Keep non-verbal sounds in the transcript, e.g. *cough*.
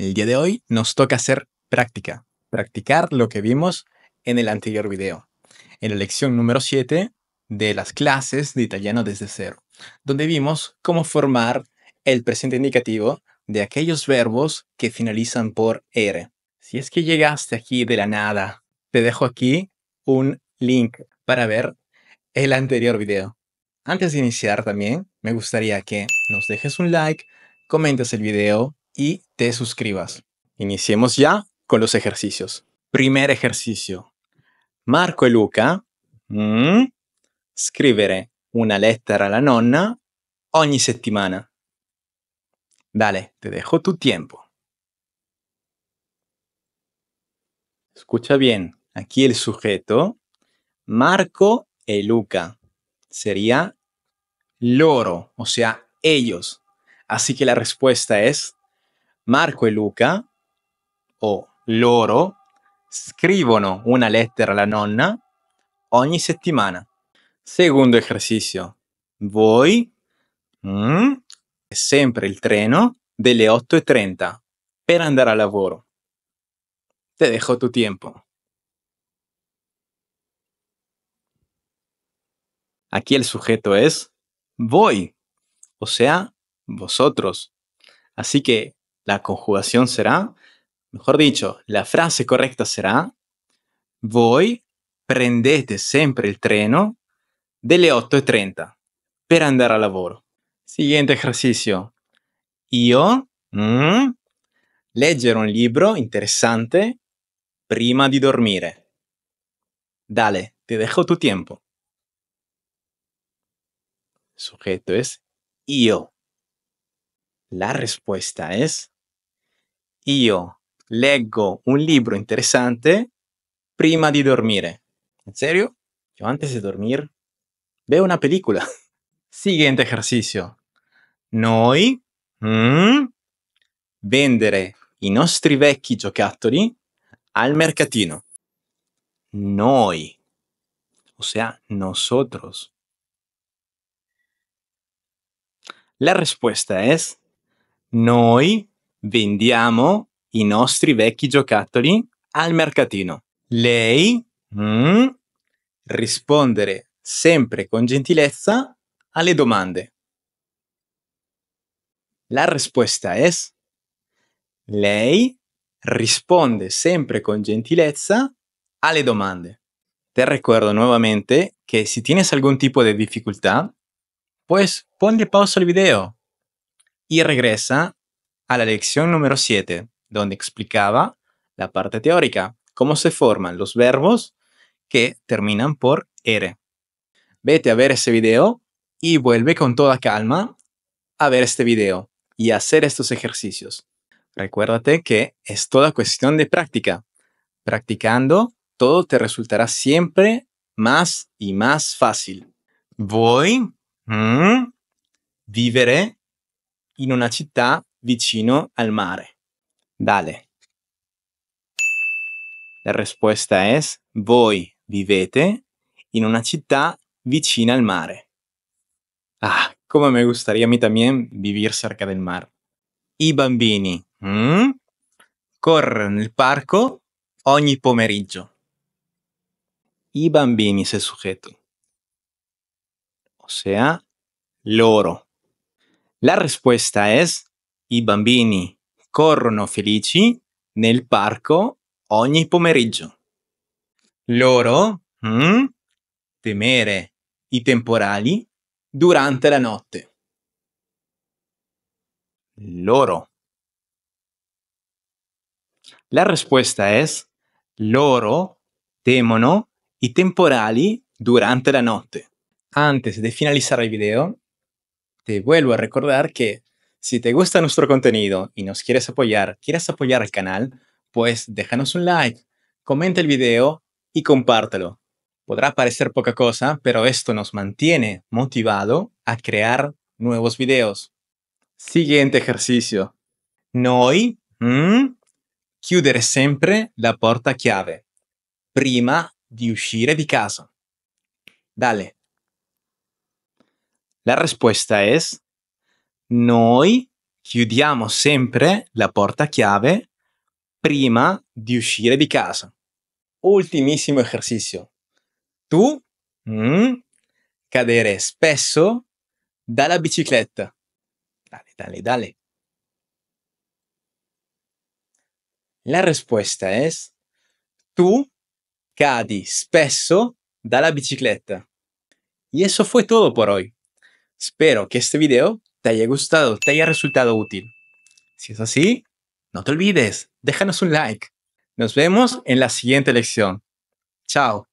El día de hoy nos toca hacer práctica, practicar lo que vimos en el anterior video, en la lección número 7 de las clases de italiano desde cero, donde vimos cómo formar el presente indicativo de aquellos verbos que finalizan por R. Si es que llegaste aquí de la nada, te dejo aquí un link para ver el anterior video. Antes de iniciar también, me gustaría que nos dejes un like, comentes el video, y te suscribas. Iniciemos ya con los ejercicios. Primer ejercicio. Marco e Luca mm, scrivere una a la nonna ogni settimana. Dale, te dejo tu tiempo. Escucha bien, aquí el sujeto, Marco e Luca, sería loro, o sea, ellos. Así que la respuesta es Marco e Luca, o loro, scrivono una lettera la nonna ogni settimana. Secondo esercizio, Voy, mm, sempre il treno delle 8.30 e per andare a lavoro. Te dejo tu tiempo. Aquí el sujeto es voy, o sea, vosotros. Así que la conjugación será, mejor dicho, la frase correcta será Voy, prendete este siempre el treno y 8.30 para andar al trabajo". Siguiente ejercicio. Yo, mm, un libro interesante prima de dormir". Dale, te dejo tu tiempo. Sujeto es yo. La respuesta es, Yo leggo un libro interesante prima di dormire. ¿En serio? Yo antes de dormir veo una película. *laughs* Siguiente ejercicio. Noi mm, vendere i nostri vecchi giocattoli al mercatino. Noi. O sea, nosotros. La respuesta es noi vendiamo i nostri vecchi giocattoli al mercatino. Lei mm, rispondere sempre con gentilezza alle domande. La risposta è lei risponde sempre con gentilezza alle domande. Te ricordo nuovamente che se tienes algún tipo di difficoltà, pues ponle pausa al video y regresa a la lección número 7, donde explicaba la parte teórica, cómo se forman los verbos que terminan por R. Vete a ver ese video y vuelve con toda calma a ver este video y hacer estos ejercicios. Recuérdate que es toda cuestión de práctica. Practicando, todo te resultará siempre más y más fácil. Voy, mm, viviré in una città vicino al mare. Dale. La risposta è voi vivete in una città vicina al mare. Ah, come me gustaría a me también vivir cerca del mar. I bambini mm, corrono nel parco ogni pomeriggio. I bambini se sujeto. O sea, loro. La risposta è i bambini corrono felici nel parco ogni pomeriggio. Loro mm, temere i temporali durante la notte. Loro. La risposta è loro temono i temporali durante la notte. Antes di finalizzare il video, te vuelvo a recordar que si te gusta nuestro contenido y nos quieres apoyar, quieres apoyar al canal, pues déjanos un like, comenta el video y compártelo. Podrá parecer poca cosa, pero esto nos mantiene motivado a crear nuevos videos. Siguiente ejercicio. Noi mm, chiudere sempre la porta chiave prima di uscire di casa. Dale. La risposta è noi chiudiamo sempre la porta chiave prima di uscire di casa. Ultimissimo esercizio. Tu mm, cadere spesso dalla bicicletta. Dale, dale, dale. La risposta è tu cadi spesso dalla bicicletta. E eso fue todo por hoy. Espero que este video te haya gustado, te haya resultado útil. Si es así, no te olvides, déjanos un like. Nos vemos en la siguiente lección. Chao.